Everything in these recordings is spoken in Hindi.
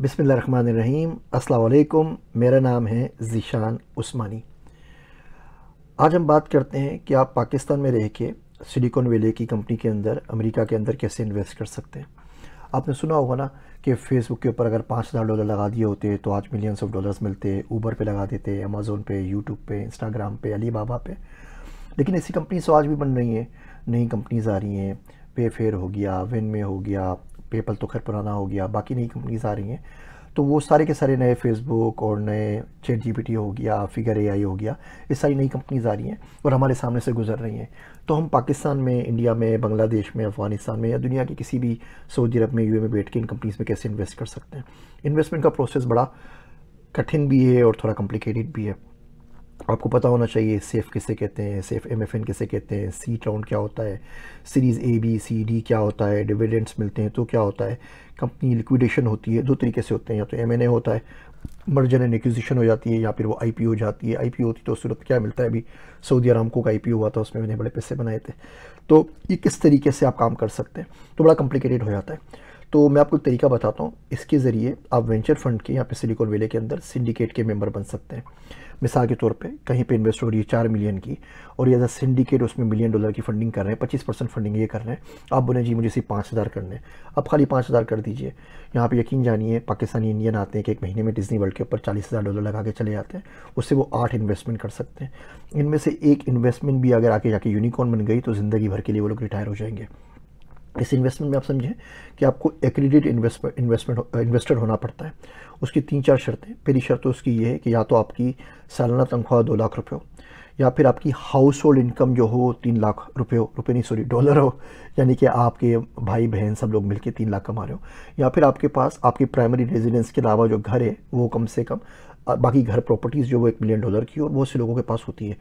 बिसमीम अस्सलाम मेरा नाम है ज़ीशान उस्मानी आज हम बात करते हैं कि आप पाकिस्तान में रह के सिलिकॉन वैली की कंपनी के अंदर अमेरिका के अंदर कैसे इन्वेस्ट कर सकते हैं आपने सुना होगा ना कि फेसबुक के ऊपर अगर पाँच हज़ार डॉलर लगा दिए होते तो आज मिलियंस ऑफ डॉलर्स मिलते ऊबर पे लगा देते अमेज़ोन पे यूट्यूब पे इंस्टाग्राम पे अली बाबा पे लेकिन ऐसी कंपनीज तो आज भी बन रही हैं नई कंपनीज आ रही हैं पे फेयर हो गया विन में हो गया पेपल तो खैर पुराना हो गया बाकी नई कंपनीज आ रही हैं तो वो सारे के सारे नए फेसबुक और नए चेट जी हो गया फिगर ए हो गया ये सारी नई कंपनीज आ रही हैं और हमारे सामने से गुजर रही हैं तो हम पाकिस्तान में इंडिया में बांग्लादेश में अफगानिस्तान में या दुनिया के किसी भी सऊदी अरब में यू e में बैठ के इन कंपनीज़ में कैसे इन्वेस्ट कर सकते हैं इन्वेस्टमेंट का प्रोसेस बड़ा कठिन भी है और थोड़ा कॉम्प्लिकेटेड भी है आपको पता होना चाहिए सेफ़ किसे कहते हैं सेफ़ एम एफ एन किसे कहते हैं सीट राउंड क्या होता है series A B C D क्या होता है डिविडेंड्स मिलते हैं तो क्या होता है कंपनी लिक्विडेशन होती है दो तरीके से होते हैं या तो एम एन ए होता है मर्जन एंड एक्विजिशन हो जाती है या फिर वो आई पी हो जाती है आई पी होती तो उस वक्त क्या मिलता है अभी सऊदी अरामको का आई पी हुआ था उसमें मैंने बड़े पैसे बनाए थे तो ये किस तरीके से आप काम कर सकते हैं तो बड़ा कॉम्प्लिकेटेड हो जाता है तो मैं आपको तरीका बताता हूँ इसके ज़रिए आप वेंचर फंड के यहाँ पे सिलिकॉन वैली के अंदर सिंडिकेट के मेंबर बन सकते हैं मिसाल के तौर पे कहीं पे इन्वेस्ट हो रही है चार मिलियन की और ये एज सिंडिकेट उसमें मिलियन डॉलर की फंडिंग कर रहे हैं पच्चीस परसेंट फंडिंग ये कर रहे हैं आप बोले जी मुझे सिर्फ पाँच हज़ार करने है आप खाली पाँच हज़ार कर दीजिए यहाँ पे यकीन जानिए पाकिस्तानी इंडियन आते हैं कि एक महीने में डिजनी वर्ल्ड के ऊपर चालीस हज़ार डॉलर लगा के चले जाते हैं उससे वो आठ इन्वेस्टमेंट कर सकते हैं इनमें से एक इन्वेस्टमेंट भी अगर आके जाके यूनिकॉर्न बन गई तो ज़िंदगी भर के लिए वो लोग रिटायर हो जाएंगे इस इन्वेस्टमेंट में आप समझें कि आपको एक्रेडिट इन्वेस्टमेंट इन्वेस्टर होना पड़ता है उसकी तीन चार शर्तें पहली शर्त तो उसकी ये है कि या तो आपकी सालाना तनख्वाह दो लाख रुपये हो या फिर आपकी हाउस होल्ड इनकम जो हो तीन लाख रुपये हो रुपये नहीं सॉरी डॉलर हो यानी कि आपके भाई बहन सब लोग मिलकर तीन लाख कमा रहे हो या फिर आपके पास आपकी प्राइमरी रेजिडेंस के अलावा जो घर है वो कम से कम बाकी घर प्रॉपर्टीज़ जो वो एक मिलियन डॉलर की और बहुत से लोगों के पास होती है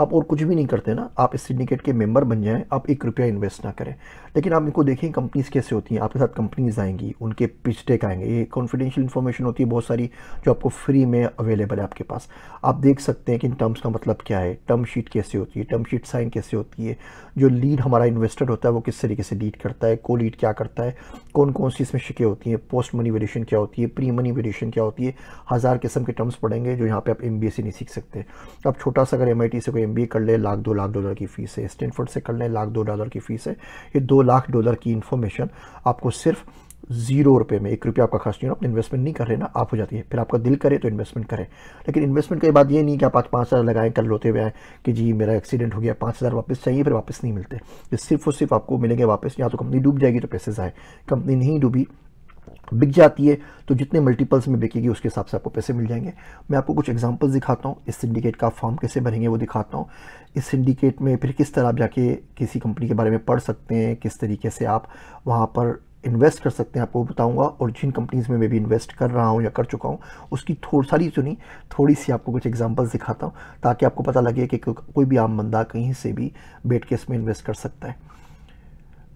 आप और कुछ भी नहीं करते ना आप इस सिंडिकेट के मेंबर बन जाएं आप एक रुपया इन्वेस्ट ना करें लेकिन आप इनको देखें कंपनीज़ कैसे होती हैं आपके साथ कंपनीज़ आएंगी उनके पिच आएंगे ये कॉन्फिडेंशियल इन्फॉर्मेशन होती है बहुत सारी जो आपको फ्री में अवेलेबल है आपके पास आप देख सकते हैं कि इन टर्म्स का मतलब क्या है टर्म शीट कैसे होती है टर्म शीट साइन कैसे होती है जो लीड हमारा इन्वेस्टर होता है वो किस तरीके से लीड करता है को लीड क्या करता है कौन कौन सी इसमें शिकें होती हैं पोस्ट मनी वेरिएशन क्या होती है प्री मनी वेरिएशन क्या होती है हज़ार किस्म के टर्म टर्म्स पढ़ेंगे जो यहाँ पे आप एम नहीं सीख सकते आप छोटा सा अगर एम से कोई एम कर ले लाख दो लाख डॉलर की फ़ीस है स्टैनफोर्ड से कर लें लाख दो डॉलर की फ़ीस है ये दो लाख डॉलर की इन्फॉर्मेशन आपको सिर्फ जीरो रुपए में एक रुपया आपका खर्च नहीं हो अपने इन्वेस्टमेंट नहीं कर रहे ना आप हो जाती है फिर आपका दिल करे तो इन्वेस्टमेंट करें लेकिन इन्वेस्टमेंट के बात ये नहीं कि आप आज पाँच हज़ार लगाएं कल रोते हुए आएँ कि जी मेरा एक्सीडेंट हो गया पाँच हज़ार वापस चाहिए फिर वापस नहीं मिलते सिर्फ और सिर्फ आपको मिलेंगे वापस या तो कंपनी डूब जाएगी तो पैसे आए कंपनी नहीं डूबी बिक जाती है तो जितने मल्टीपल्स में बिकेगी उसके हिसाब से आपको पैसे मिल जाएंगे मैं आपको कुछ एग्जांपल्स दिखाता हूँ इस सिंडिकेट का फॉर्म कैसे भरेंगे वो दिखाता हूँ इस सिंडिकेट में फिर किस तरह आप जाके किसी कंपनी के बारे में पढ़ सकते हैं किस तरीके से आप वहाँ पर इन्वेस्ट कर सकते हैं आपको बताऊँगा और जिन कंपनीज़ में मैं भी इन्वेस्ट कर रहा हूँ या कर चुका हूँ उसकी थोड़ी सारी सुनी थोड़ी सी आपको कुछ एग्जाम्पल्स दिखाता हूँ ताकि आपको पता लगे कि कोई भी आम बंदा कहीं से भी बेट के इसमें इन्वेस्ट कर सकता है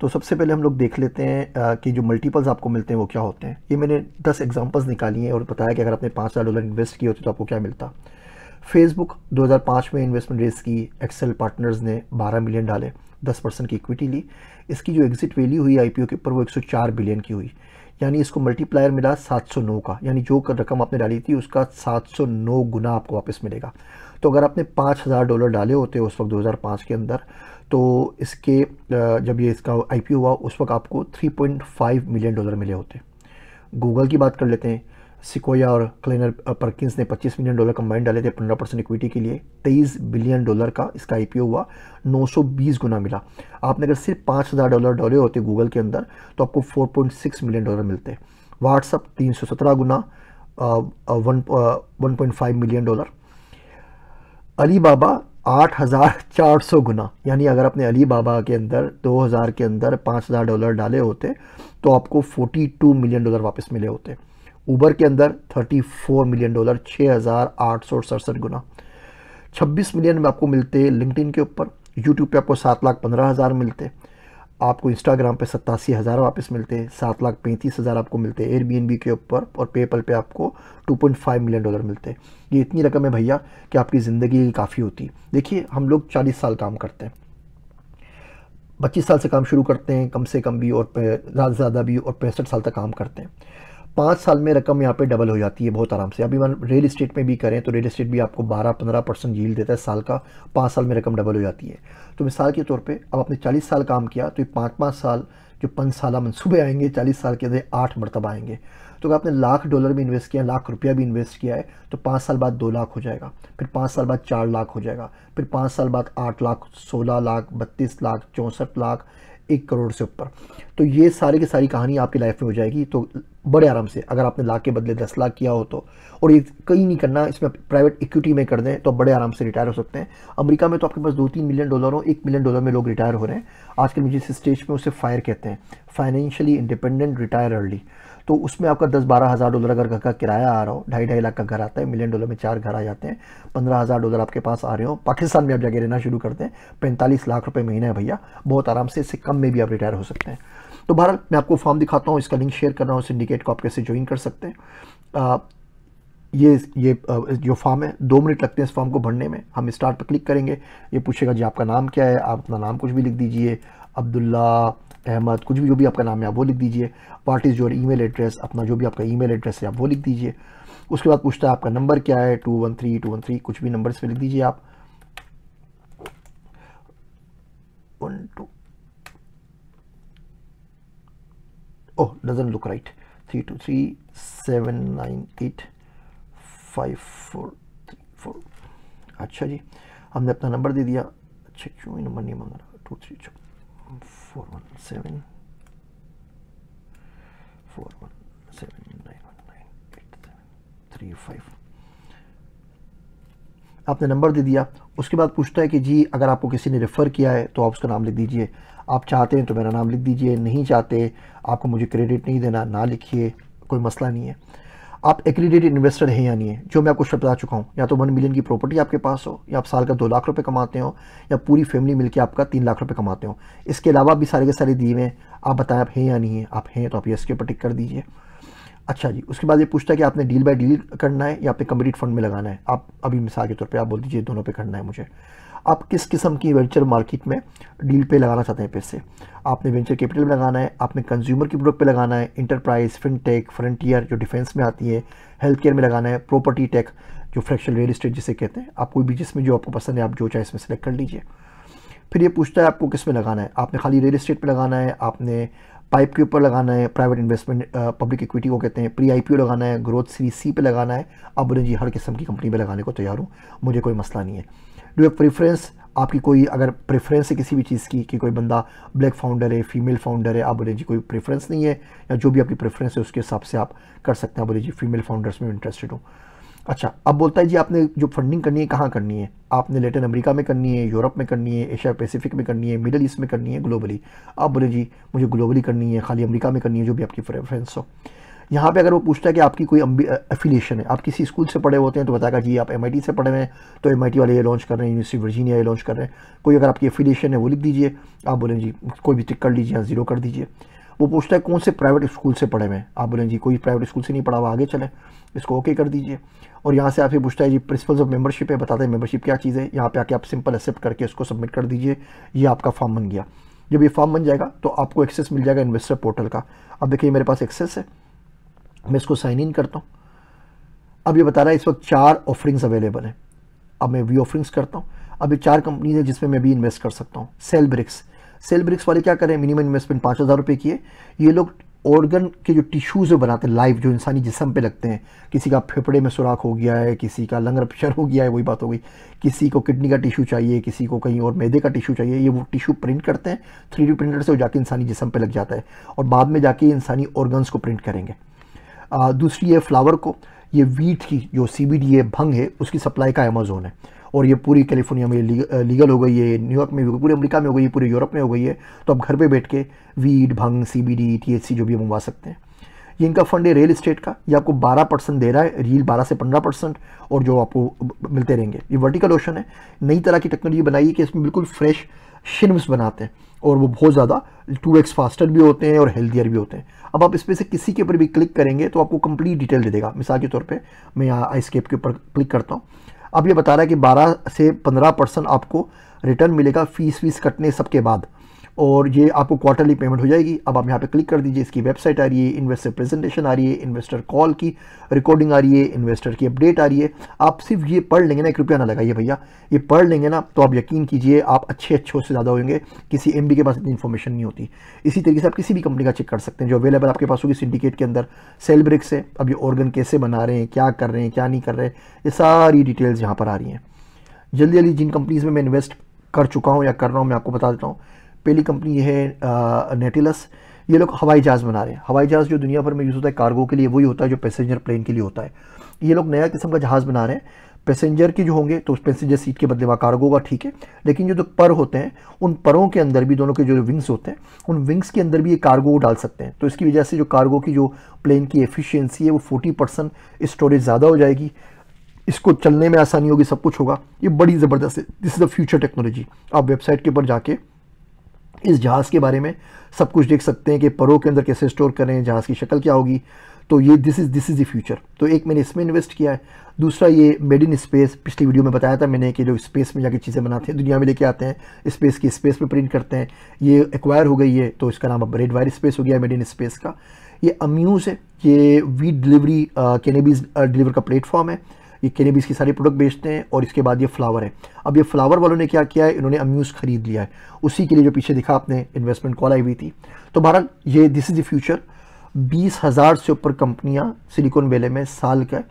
तो सबसे पहले हम लोग देख लेते हैं कि जो मल्टीपल्स आपको मिलते हैं वो क्या होते हैं ये मैंने दस एग्जांपल्स निकाली हैं और बताया कि अगर आपने पाँच हज़ार डॉलर इन्वेस्ट किए होते तो आपको क्या मिलता फेसबुक 2005 में इन्वेस्टमेंट रेस की एक्सेल पार्टनर्स ने 12 मिलियन डाले 10 परसेंट की इक्विटी ली इसकी जो एग्जिट वैल्यू हुई आईपीओ के ऊपर वो 104 बिलियन की हुई यानी इसको मल्टीप्लायर मिला 709 का यानी जो रकम आपने डाली थी उसका 709 गुना आपको वापस मिलेगा तो अगर आपने 5000 डॉलर डाले होते उस वक्त दो के अंदर तो इसके जब ये इसका आई हुआ उस वक्त आपको 3.5 मिलियन डॉलर मिले होते गूगल की बात कर लेते हैं सिकोया और क्लेनर परकिंस ने 25 मिलियन डॉलर कंबाइन डाले थे 15 परसेंट इक्विटी के लिए 23 बिलियन डॉलर का इसका आई हुआ 920 गुना मिला आपने अगर सिर्फ 5000 डॉलर डॉले होते गूगल के अंदर तो आपको 4.6 मिलियन डॉलर मिलते व्हाट्सअप 317 गुना one point million dollar Alibaba आठ हज़ार चार सौ गुना यानी अगर आपने अली बाबा के अंदर दो हज़ार के अंदर पाँच हज़ार डॉलर डाले होते तो आपको फोर्टी टू मिलियन डॉलर वापस मिले होते ऊबर के अंदर थर्टी फोर मिलियन डॉलर छः हज़ार आठ सौ सड़सठ गुना छब्बीस मिलियन में आपको मिलते लिंकिन के ऊपर यूट्यूब पे आपको सात लाख पंद्रह हज़ार मिलते आपको इंस्टाग्राम पे सत्तासी हज़ार वापस मिलते हैं सात लाख पैंतीस हज़ार आपको मिलते हैं एयरबीएनबी के ऊपर और पेपल पे आपको 2.5 मिलियन डॉलर मिलते हैं ये इतनी रकम है भैया कि आपकी ज़िंदगी काफ़ी होती देखिए हम लोग चालीस साल काम करते हैं पच्चीस साल से काम शुरू करते हैं कम से कम भी और ज़्यादा से ज़्यादा भी और पैंसठ साल तक काम करते हैं पाँच साल में रकम यहाँ पे डबल हो जाती है बहुत आराम से अभी मैं रियल इस्टेट में भी करें तो रियल इस्टेट भी आपको 12 पंद्रह परसेंट झील देता है साल का पाँच साल में रकम डबल हो जाती है तो मिसाल के तौर पे अब आपने 40 साल काम किया तो ये पाँच पाँच साल जो पंच साल मनसूबे आएंगे चालीस साल के अंदर आठ मरतबा आएंगे तो अगर आपने लाख डॉलर भी इन्वेस्ट किया लाख रुपया भी इन्वेस्ट किया है तो पाँच साल बाद दो लाख हो जाएगा फिर पाँच साल बाद चार लाख हो जाएगा फिर पाँच साल बाद आठ लाख सोलह लाख बत्तीस लाख चौंसठ लाख एक करोड़ से ऊपर तो ये सारे की सारी कहानी आपकी लाइफ में हो जाएगी तो बड़े आराम से अगर आपने लाख के बदले दस लाख किया हो तो और ये कहीं नहीं करना इसमें प्राइवेट इक्विटी में कर दें तो बड़े आराम से रिटायर हो सकते हैं अमेरिका में तो आपके पास दो तीन मिलियन डॉलर हो एक मिलियन डॉलर में लोग रिटायर हो रहे हैं आजकल मुझे इस स्टेज में उसे फायर कहते हैं फाइनेंशियली इंडिपेंडेंट रिटायर अर्ली तो उसमें आपका दस बारह हज़ार डॉलर अगर घर का किराया आ रहा हो ढाई ढाई लाख का घर आता है मिलियन डॉलर में चार घर आ जाते हैं पंद्रह हज़ार डॉलर आपके पास आ रहे हो पाकिस्तान में आप जाके रहना शुरू करते हैं पैंतालीस लाख रुपये महीना है भैया बहुत आराम से इससे कम में भी आप रिटायर हो सकते हैं तो भारत मैं आपको फॉर्म दिखाता हूँ इसका लिंक शेयर कर रहा हूँ सिंडिकेट को आप कैसे ज्वाइन कर सकते हैं ये ये जो फॉर्म है दो मिनट लगते हैं इस फॉर्म को भरने में हम स्टार्ट पर क्लिक करेंगे ये पूछेगा जी आपका नाम क्या है आप अपना नाम कुछ भी लिख दीजिए अब्दुल्ला अहमद कुछ भी जो भी आपका नाम है आप वो लिख दीजिए what is your email address अपना जो भी आपका ईमेल एड्रेस है आप वो लिख दीजिए उसके बाद पूछता है आपका नंबर क्या है two one three two one three कुछ भी नंबर इस पर लिख दीजिए आप one two oh doesn't look right 3 2 3 7 9 8 5 4 3 4 अच्छा जी हमने अपना नंबर दे दिया अच्छा क्यों नंबर नहीं मांग two three four one seven four one seven nine one nine eight seven three five आपने नंबर दे दिया उसके बाद पूछता है कि जी अगर आपको किसी ने रेफ़र किया है तो आप उसका नाम लिख दीजिए आप चाहते हैं तो मेरा नाम लिख दीजिए नहीं चाहते आपको मुझे क्रेडिट नहीं देना ना लिखिए कोई मसला नहीं है आप एक्रीडेटेड इन्वेस्टर हैं या नहीं है जो मैं आपको बता चुका हूँ या तो वन मिलियन की प्रॉपर्टी आपके पास हो या आप साल का दो लाख रुपये कमाते हो या पूरी फैमिली मिलकर आपका तीन लाख रुपये कमाते हो इसके अलावा भी सारे के सारे दिए हैं आप बताएं आप हैं या नहीं है आप हैं तो आप यस के ऊपर टिक कर दीजिए अच्छा जी उसके बाद ये पूछता है कि आपने डील बाय डील करना है या आपने कम्प्लीट फंड में लगाना है आप अभी मिसाल के तौर पे आप बोल दीजिए दोनों पे करना है मुझे आप किस किस्म की वेंचर मार्केट में डील पे लगाना चाहते हैं पैसे आपने वेंचर कैपिटल में लगाना है आपने कंज्यूमर की प्रोडक्ट पे लगाना है इंटरप्राइज फिनटेक फ्रंटियर जो डिफेंस में आती है हेल्थ केयर में लगाना है प्रॉपर्टी टेक जो फ्रैक्शन रियल इस्टेट जिसे कहते हैं आप कोई भी जिसमें जो आपको पसंद है आप जो चाहे इसमें सेलेक्ट कर लीजिए फिर ये पूछता है आपको किस में लगाना है आपने खाली रियल इस्टेट पर लगाना है आपने पाइप के ऊपर लगाना है प्राइवेट इन्वेस्टमेंट पब्लिक इक्विटी को कहते हैं प्री आईपीओ लगाना है ग्रोथ सीरीज सी पे लगाना है अब उन्हें जी हर किस्म की कंपनी पे लगाने को तैयार हूँ मुझे कोई मसला नहीं है डू ए प्रेफरेंस आपकी कोई अगर प्रेफरेंस है किसी भी चीज़ की कि कोई बंदा ब्लैक फाउंडर है फीमेल फाउंडर है आप बोले जी कोई प्रेफरेंस नहीं है या जो भी आपकी प्रेफरेंस है उसके हिसाब से आप कर सकते हैं बोले जी फीमेल फाउंडर्स में इंटरेस्टेड हूँ अच्छा अब बोलता है जी आपने जो फंडिंग करनी है कहाँ करनी है आपने लेटिन अमेरिका में करनी है यूरोप में करनी है एशिया पैसिफिक में करनी है मिडल ईस्ट में करनी है ग्लोबली आप बोले जी मुझे ग्लोबली करनी है खाली अमेरिका में करनी है जो भी आपकी प्रेफरेंस हो यहाँ पे अगर वो पूछता है कि आपकी कोई एफिलिएशन है आप किसी स्कूल से पढ़े होते हैं तो बताएगा जी आप एम से पढ़े हुए हैं तो एम वाले ये लॉन्च कर रहे हैं यूनिवर्सिटी वर्जीनिया ये लॉन्च कर रहे हैं कोई अगर आपकी एफिलिएशन है वो लिख दीजिए आप बोलें जी कोई भी टिक कर लीजिए या ज़ीरो कर दीजिए वो पूछता है कौन से प्राइवेट स्कूल से पढ़े हुए आप बोलें जी कोई प्राइवेट स्कूल से नहीं पढ़ा हुआ आगे चले इसको ओके कर दीजिए और यहाँ से आप ये पूछता है जी प्रिंसिपल्स ऑफ मेंबरशिप है बताते हैं मेंबरशिप क्या चीज़ है यहाँ पे आके आप सिंपल एक्सेप्ट करके उसको सबमिट कर दीजिए ये आपका फॉर्म बन गया जब ये फॉर्म बन जाएगा तो आपको एक्सेस मिल जाएगा इन्वेस्टर पोर्टल का अब देखिए मेरे पास एक्सेस है मैं इसको साइन इन करता हूँ अब ये बता रहा है इस वक्त चार ऑफरिंग्स अवेलेबल हैं अब मैं वी ऑफरिंग्स करता हूँ अब ये चार कंपनीज है जिसमें मैं भी इन्वेस्ट कर सकता हूँ सेल ब्रिक्स सेल ब्रिक्स वाले क्या करें मिनिमम इन्वेस्टमेंट पाँच हज़ार रुपये की है ये लोग ऑर्गन के जो टिश्यूज़ बनाते हैं लाइव जो इंसानी जिसम पे लगते हैं किसी का फेफड़े में सुराख हो गया है किसी का लंग रपशर हो गया है वही बात हो गई किसी को किडनी का टिश्यू चाहिए किसी को कहीं और मैदे का टिश्यू चाहिए ये वो टिश्यू प्रिंट करते हैं थ्री प्रिंटर से वो जाके इंसानी जिसम पर लग जाता है और बाद में जाके इंसानी ऑर्गन्स को प्रिंट करेंगे दूसरी है फ्लावर को ये वीट की जो सी है भंग है उसकी सप्लाई का अमेजोन है और ये पूरी कैलिफोर्निया में लीगल हो गई है न्यूयॉर्क में भी पूरे अमेरिका में हो गई है पूरे यूरोप में हो गई है तो आप घर पे बैठ के वीड भंग सीबीडी टीएचसी जो भी मंगवा सकते हैं ये इनका फंड है रियल इस्टेट का ये आपको 12 परसेंट दे रहा है रील 12 से 15 परसेंट और जो आपको मिलते रहेंगे ये वर्टिकल ओशन है नई तरह की टेक्नोलॉजी बनाई है कि इसमें बिल्कुल फ्रेश शिनम्स बनाते हैं और वो बहुत ज़्यादा टू एक्स फास्टर भी होते हैं और हेल्थियर भी होते हैं अब आप इसमें से किसी के ऊपर भी क्लिक करेंगे तो आपको कंप्लीट डिटेल दे देगा मिसाल के तौर पर मैं यहाँ आइसकेप के ऊपर क्लिक करता हूँ अब ये बता रहा है कि 12 से 15 परसेंट आपको रिटर्न मिलेगा फीस वीस कटने सब के बाद और ये आपको क्वार्टरली पेमेंट हो जाएगी अब आप यहाँ पे क्लिक कर दीजिए इसकी वेबसाइट आ रही है इन्वेस्टर प्रेजेंटेशन आ रही है इन्वेस्टर कॉल की रिकॉर्डिंग आ रही है इन्वेस्टर की अपडेट आ रही है आप सिर्फ ये पढ़ लेंगे ना एक रुपया ना लगाइए भैया ये पढ़ लेंगे ना तो आप यकीन कीजिए आप अच्छे अच्छों से ज़्यादा होंगे किसी एम के पास इतनी इन्फॉर्मेशन नहीं होती इसी तरीके से आप किसी भी कंपनी का चेक कर सकते हैं जो अवेलेबल आपके पास होगी सिंडिकेट के अंदर सेल ब्रिक्स है अब ये ऑर्गन कैसे बना रहे हैं क्या कर रहे हैं क्या नहीं कर रहे हैं ये सारी डिटेल्स यहाँ पर आ रही हैं जल्दी जल्दी जिन कंपनीज़ में मैं इन्वेस्ट कर चुका हूँ या कर रहा हूँ मैं आपको बता देता हूँ पहली कंपनी है नेटिलस ये लोग हवाई जहाज़ बना रहे हैं हवाई जहाज़ जो दुनिया भर में यूज़ होता है कार्गो के लिए वही होता है जो पैसेंजर प्लेन के लिए होता है ये लोग नया किस्म का जहाज़ बना रहे हैं पैसेंजर की जो होंगे तो उस पैसेंजर सीट के बदले वहाँ कार्गो का ठीक है लेकिन जो जो तो पर होते हैं उन परों के अंदर भी दोनों के जो विंग्स होते हैं उन विंग्स के अंदर भी ये कार्गो डाल सकते हैं तो इसकी वजह से जो कार्गो की जो प्लेन की एफिशिएंसी है वो फोर्टी परसेंट स्टोरेज ज़्यादा हो जाएगी इसको चलने में आसानी होगी सब कुछ होगा ये बड़ी ज़बरदस्त है this is the future technology आप वेबसाइट के ऊपर जाके इस जहाज़ के बारे में सब कुछ देख सकते हैं कि परो के अंदर कैसे स्टोर करें जहाज़ की शक्ल क्या होगी तो ये this is this is the future तो एक मैंने इसमें इन्वेस्ट किया है दूसरा ये मेड इन स्पेस पिछली वीडियो में बताया था मैंने कि जो स्पेस में जाके चीज़ें बनाते हैं दुनिया में लेके आते हैं स्पेस की स्पेस में प्रिंट करते हैं ये एक्वायर हो गई है तो इसका नाम अब रेड वायर स्पेस हो गया मेड इन स्पेस का ये अम्यूज़ है ये वी डिलीवरी कैनेबीज डिलीवर का प्लेटफॉर्म है ये भी की सारी प्रोडक्ट बेचते हैं और इसके बाद ये फ्लावर है अब ये फ्लावर वालों ने क्या किया है इन्होंने अम्यूज़ ख़रीद लिया है उसी के लिए जो पीछे दिखा आपने इन्वेस्टमेंट कॉल आई हुई थी तो बहरहाल ये दिस इज़ द फ्यूचर बीस हज़ार से ऊपर कंपनियाँ सिलिकॉन वैले में साल का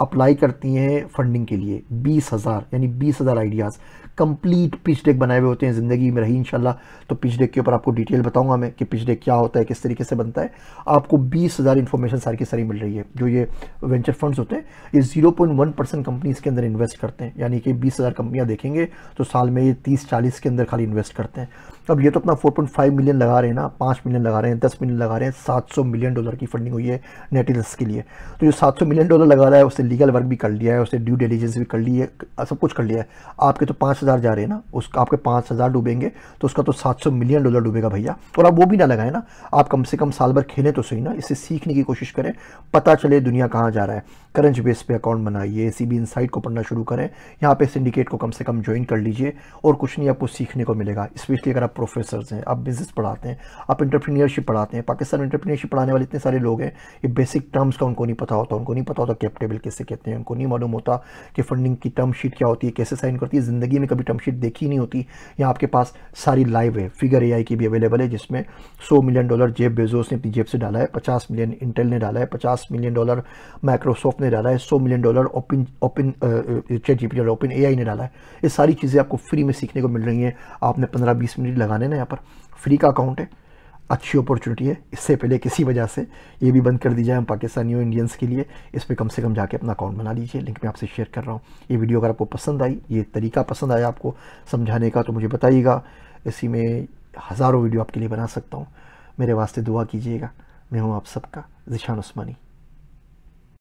अप्लाई करती हैं फंडिंग के लिए बीस हज़ार यानी बीस हज़ार आइडियाज़ कंप्लीट पिच डेक बनाए हुए होते हैं ज़िंदगी में रही इंशाल्लाह तो पिच डेक के ऊपर आपको डिटेल बताऊंगा मैं कि पिच डेक क्या होता है किस तरीके से बनता है आपको बीस हज़ार इन्फॉर्मेशन सारी की सारी मिल रही है जो ये वेंचर फंड्स होते हैं ये zero point one percent companies के अंदर इन्वेस्ट करते हैं यानी कि बीस हज़ार कंपनियाँ देखेंगे तो साल में ये तीस चालीस के अंदर खाली इन्वेस्ट करते हैं अब ये तो अपना फोर पॉइंट फाइव मिलियन लगा रहे हैं ना पाँच मिलियन लगा रहे हैं दस मिलियन लगा रहे हैं सात सौ मिलियन डॉलर की फंडिंग हुई है नेटिल्स के लिए तो जो सात सौ मिलियन डॉलर लगा रहा है उससे लीगल वर्क भी कर लिया है उसे ड्यू डिलीजेंस भी कर लिया है सब कुछ कर लिया है आपके तो पाँच हज़ार हज़ार जा रहे हैं ना उसका आपके पाँच हज़ार डूबेंगे तो उसका तो सात सौ मिलियन डॉलर डूबेगा भैया और आप वो भी ना लगाएं ना आप कम से कम साल भर खेलें तो सही ना इससे सीखने की कोशिश करें पता चले दुनिया कहाँ जा रहा है करंट बेस पे अकाउंट बनाइए सी बी इनसाइट को पढ़ना शुरू करें यहाँ पे सिंडिकेट को कम से कम ज्वाइन कर लीजिए और कुछ नहीं आपको सीखने को मिलेगा स्पेशली अगर आप प्रोफेसर हैं आप बिज़नेस पढ़ाते हैं आप इंटरप्रीनियरशिप पढ़ाते हैं पाकिस्तान में इंटरप्रीनियरशिप पढ़ाने वाले इतने सारे लोग हैं ये बेसिक टर्म्स का उनको नहीं पता होता उनको नहीं पता होता कैप टेबल किससे कहते हैं उनको नहीं मालूम होता कि फंडिंग की टर्म शीट क्या होती है कैसे साइन करती है ज़िंदगी में कभी टर्म शीट देखी नहीं होती यहाँ आपके पास सारी लाइव है फिगर एआई की भी अवेलेबल है जिसमें 100 मिलियन डॉलर जेब बेजोस ने अपनी जेब से डाला है 50 मिलियन इंटेल ने डाला है 50 मिलियन डॉलर माइक्रोसॉफ्ट ने डाला है 100 मिलियन डॉलर ओपन ओपन चेट जी ओपन ए ने डाला है ये सारी चीज़ें आपको फ्री में सीखने को मिल रही हैं आपने पंद्रह बीस मिनट लगाने ना यहाँ पर फ्री का अकाउंट है अच्छी अपॉर्चुनिटी है इससे पहले किसी वजह से ये भी बंद कर दी जाए हम पाकिस्तानियों इंडियंस के लिए इस पर कम से कम जाके अपना अकाउंट बना लीजिए लिंक मैं आपसे शेयर कर रहा हूँ ये वीडियो अगर आपको पसंद आई ये तरीका पसंद आया आपको समझाने का तो मुझे बताइएगा इसी में हज़ारों वीडियो आपके लिए बना सकता हूँ मेरे वास्ते दुआ कीजिएगा मैं हूँ आप सबका जिशान उस्मानी